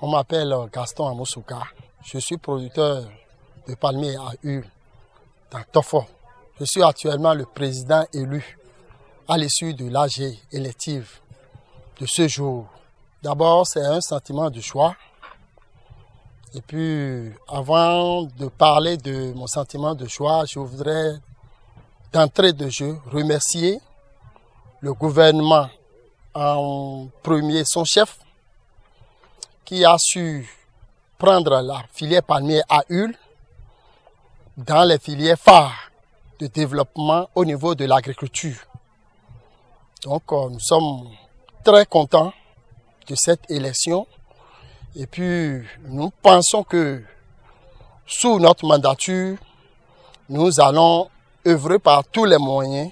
On m'appelle euh, Gaston Amosuka, Je suis producteur de palmiers à huile dans Tofo. Je suis actuellement le président élu à l'issue de l'AG élective de ce jour. D'abord, c'est un sentiment de choix. Et puis, avant de parler de mon sentiment de choix, je voudrais d'entrée de jeu remercier le gouvernement en premier, son chef, qui a su prendre la filière palmier à huile dans les filières phares de développement au niveau de l'agriculture. Donc euh, nous sommes très contents de cette élection et puis nous pensons que sous notre mandature, nous allons œuvrer par tous les moyens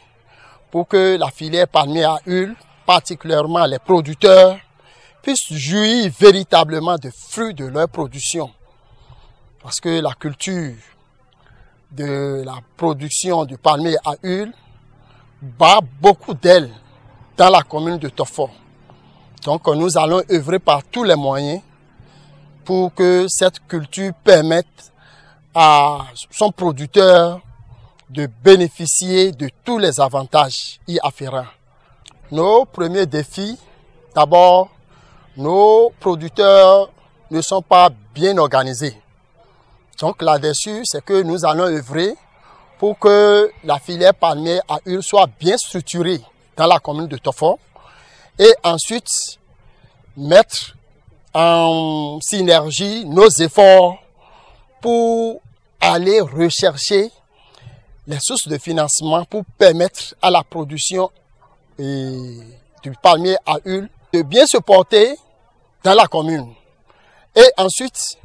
pour que la filière palmier à huile, particulièrement les producteurs, puissent jouir véritablement des fruits de leur production. Parce que la culture de la production du palmier à huile bat beaucoup d'ailes dans la commune de tofo Donc nous allons œuvrer par tous les moyens pour que cette culture permette à son producteur de bénéficier de tous les avantages y afférents. Nos premiers défis, d'abord, nos producteurs ne sont pas bien organisés. Donc là-dessus, c'est que nous allons œuvrer pour que la filière palmier à huile soit bien structurée dans la commune de Toffon et ensuite mettre en synergie nos efforts pour aller rechercher les sources de financement pour permettre à la production euh, du palmier à huile de bien se porter la commune. Et ensuite,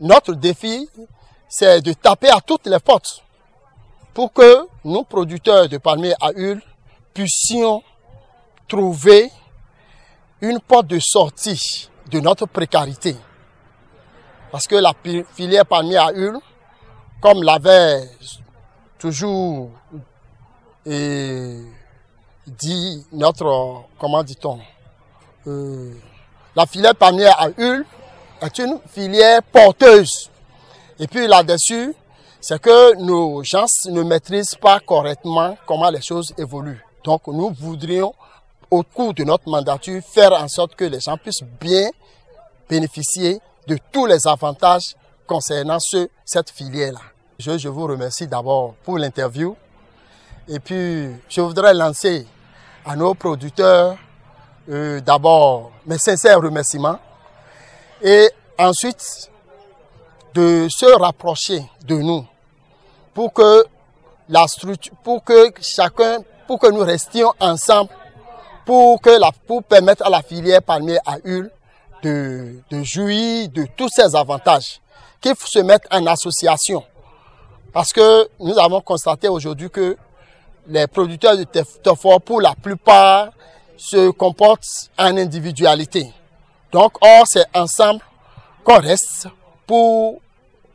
notre défi, c'est de taper à toutes les portes pour que nos producteurs de palmiers à huile, puissions trouver une porte de sortie de notre précarité. Parce que la filière palmier à huile, comme l'avait toujours euh, dit notre, comment dit-on, euh, la filière palmière à Ul est une filière porteuse. Et puis là-dessus, c'est que nos gens ne maîtrisent pas correctement comment les choses évoluent. Donc nous voudrions, au cours de notre mandature, faire en sorte que les gens puissent bien bénéficier de tous les avantages concernant ce, cette filière-là. Je, je vous remercie d'abord pour l'interview. Et puis, je voudrais lancer à nos producteurs euh, d'abord mes sincères remerciements et ensuite de se rapprocher de nous pour que la structure, pour que chacun, pour que nous restions ensemble, pour que la, pour permettre à la filière palmier à huile de, jouir de tous ses avantages, qu'il faut se mettre en association. Parce que nous avons constaté aujourd'hui que les producteurs de Tofor, pour la plupart, se comporte en individualité. Donc, or, c'est ensemble qu'on reste pour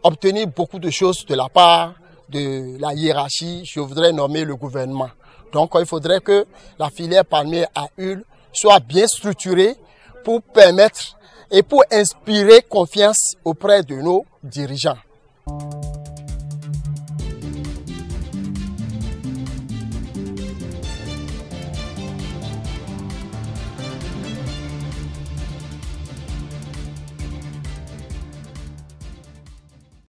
obtenir beaucoup de choses de la part de la hiérarchie, je voudrais nommer le gouvernement. Donc, il faudrait que la filière palmier à huile soit bien structurée pour permettre et pour inspirer confiance auprès de nos dirigeants.